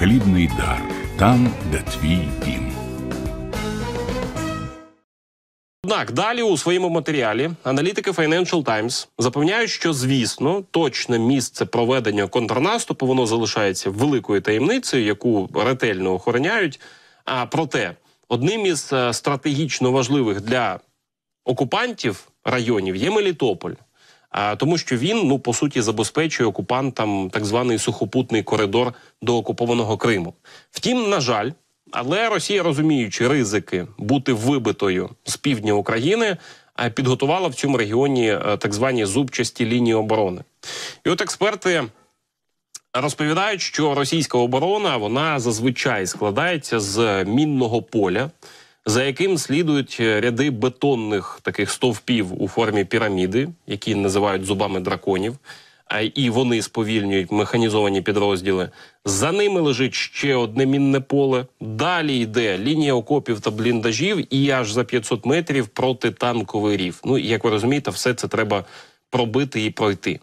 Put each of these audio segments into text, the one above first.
хлібний дар там, де твій дім. Однак далі у своєму матеріалі аналітики Financial Times запевняють, що звісно точне місце проведення контрнаступу воно залишається великою таємницею, яку ретельно охороняють. А проте одним із е, стратегічно важливих для окупантів районів є Мелітополь тому що він ну по суті забезпечує окупантам так званий сухопутний коридор до окупованого Криму. Втім, на жаль. Але Росія, розуміючи ризики бути вибитою з півдня України, підготувала в цьому регіоні е, так звані зубчасті лінії оборони. І от експерти розповідають, що російська оборона вона зазвичай складається з мінного поля за яким слідують е, ряди бетонних таких стовпів у формі піраміди, які називають зубами драконів, а і вони сповільнюють механізовані підрозділи. За ними лежить ще одне мінне поле. Далі йде лінія окопів та бліндажів, і аж за 500 метрів протитанковий рів. Ну і як ви розумієте, все це треба пробити і пройти.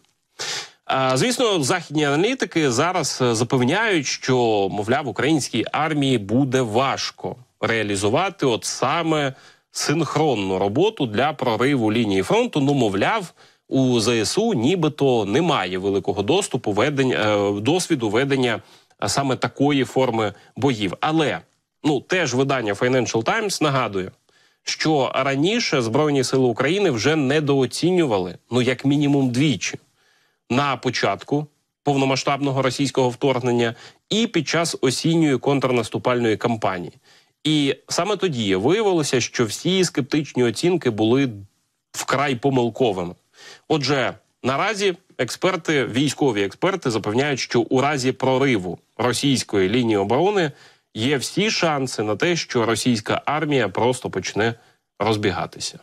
А, звісно, західні аналітики зараз е, запевняють, що мовляв українській армії буде важко реалізувати от саме синхронну роботу для прориву лінії фронту. Ну, мовляв, у ЗСУ нібито немає великого доступу ведення е, досвіду ведення е, саме такої форми боїв. Але ну теж видання Financial Times нагадує. Що раніше збройні сили України вже недооцінювали, ну як мінімум, двічі на початку повномасштабного російського вторгнення і під час осінньої контрнаступальної кампанії. І саме тоді виявилося, що всі скептичні оцінки були вкрай помилковими. Отже, наразі експерти, військові експерти, запевняють, що у разі прориву російської лінії оборони є всі шанси на те, що російська армія просто почне розбігатися.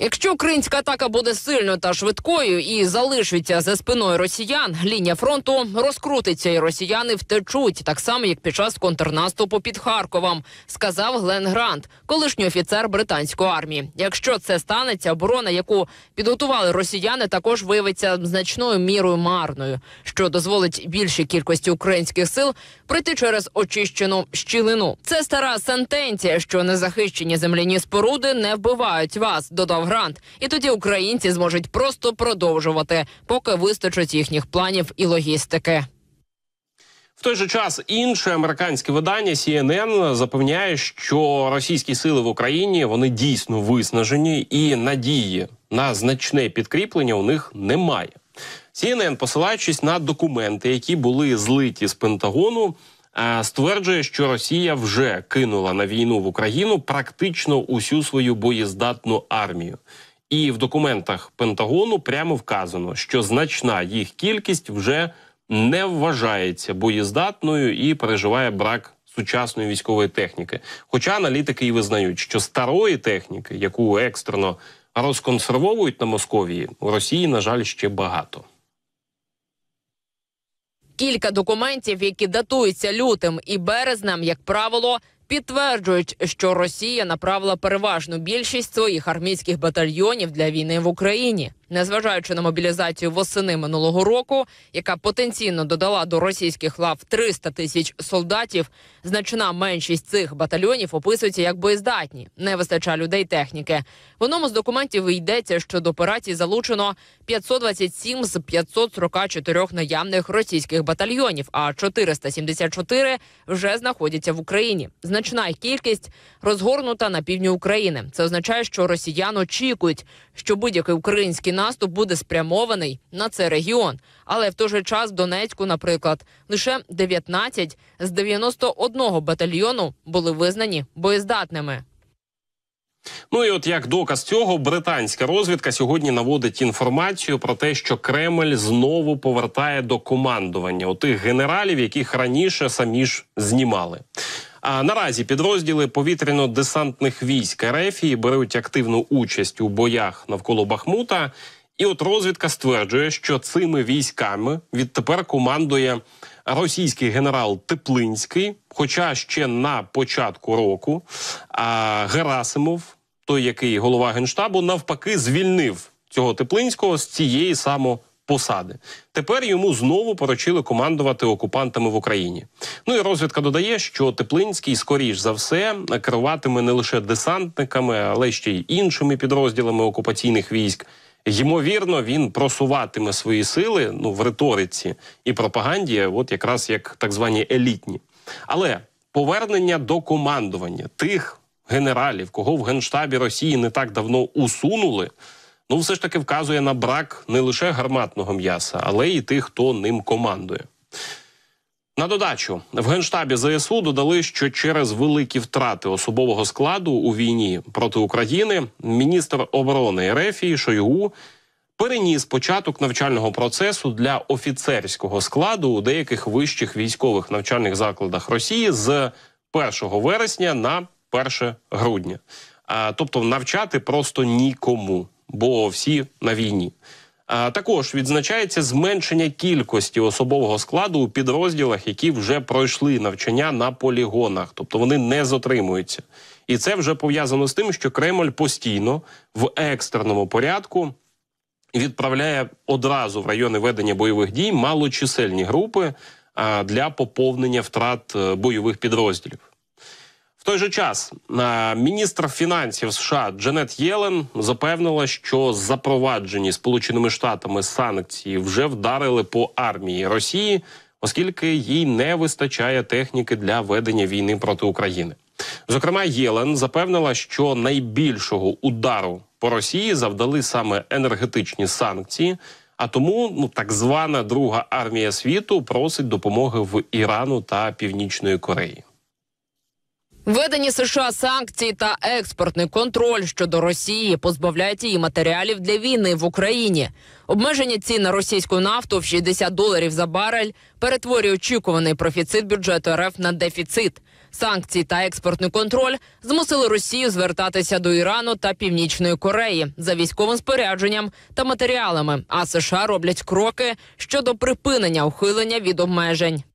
Якщо українська атака буде сильною та швидкою і залишиться за спиною росіян, лінія фронту розкрутиться, і росіяни втечуть так само, як під час контрнаступу під Харковом, сказав Глен Грант, колишній офіцер британської армії. Якщо це станеться, оборона, яку підготували росіяни, також виявиться значною мірою марною, що дозволить більшій кількості українських сил пройти через очищену щілину. Це стара сентенція, що незахищені земляні споруди не вбивають вас. Додав грант, і тоді українці зможуть просто продовжувати, поки вистачить їхніх планів і логістики. В той же час інше американське видання CNN запевняє, що російські сили в Україні вони дійсно виснажені, і надії на значне підкріплення у них немає. CNN, посилаючись на документи, які були злиті з Пентагону стверджує, що Росія вже кинула на війну в Україну практично усю свою боєздатну армію. І в документах Пентагону прямо вказано, що значна їх кількість вже не вважається боєздатною і переживає брак сучасної військової техніки. Хоча аналітики і визнають, що старої техніки, яку екстрено розконсервовують на Московії, у Росії на жаль ще багато. Кілька документів, які датуються лютим і березнем, як правило, підтверджують, що Росія направила переважну більшість своїх армійських батальйонів для війни в Україні незважаючи на мобілізацію восени минулого року, яка потенційно додала до російських лав 300 тисяч солдатів. Значна меншість цих батальйонів описується як боєздатні, не вистачає людей техніки. В одному з документів йдеться, що до операції залучено 527 з 544 наявних російських батальйонів, а 474 вже знаходяться в Україні. Значна кількість розгорнута на півдні України. Це означає, що росіян очікують, що будь-який український наступ буде спрямований на цей регіон. Але в той же час в Донецьку, наприклад, лише 19 з 91 батальйону були визнані боєздатними. Ну і от як доказ цього, британська розвідка сьогодні наводить інформацію про те, що Кремль знову повертає до командування у тих генералів, яких раніше самі ж знімали. А наразі підрозділи повітряно-десантних військ РФ беруть активну участь у боях навколо Бахмута. І от розвідка стверджує, що цими військами відтепер командує російський генерал Теплинський. Хоча ще на початку року а, Герасимов, той який голова генштабу, навпаки, звільнив цього Теплинського з цієї самої посади. Тепер йому знову поручили командувати окупантами в Україні. Ну і розвідка додає, що Теплинський, скоріш за все, керуватиме не лише десантниками, але ще й іншими підрозділами окупаційних військ. Ймовірно, він просуватиме свої сили ну в риториці і пропаганді, от якраз як так звані елітні. Але повернення до командування тих генералів, кого в генштабі Росії не так давно усунули ну все ж таки вказує на брак не лише гарматного м'яса, але й тих, хто ним командує. На додачу в генштабі ЗСУ додали, що через великі втрати особового складу у війні проти України міністр оборони Ерефії Шойгу переніс початок навчального процесу для офіцерського складу у деяких вищих військових навчальних закладах Росії з 1 вересня на 1 грудня, а тобто навчати просто нікому бо всі на війні. А також відзначається зменшення кількості особового складу у підрозділах, які вже пройшли навчання на полігонах, тобто вони не затримуються. І це вже пов'язано з тим, що Кремль постійно в екстреному порядку відправляє одразу в райони ведення бойових дій малочисельні групи для поповнення втрат е, бойових підрозділів той же час е, міністр фінансів США Дженет Єлен запевнила, що запроваджені Сполученими Штатами санкції вже вдарили по армії Росії, оскільки їй не вистачає техніки для ведення війни проти України. Зокрема, Єлен запевнила, що найбільшого удару по Росії завдали саме енергетичні санкції. А тому ну так звана друга армія світу просить допомоги в Ірану та Північної Кореї. Введені США санкції та експортний контроль щодо Росії позбавляють її матеріалів для війни в Україні. Обмеження цін на російську нафту в 60 доларів за барель перетворює очікуваний профіцит бюджету РФ на дефіцит. Санкції та експортний контроль змусили Росію звертатися до Ірану та Північної Кореї за військовим спорядженням та матеріалами. А США роблять кроки щодо припинення ухилення від обмежень.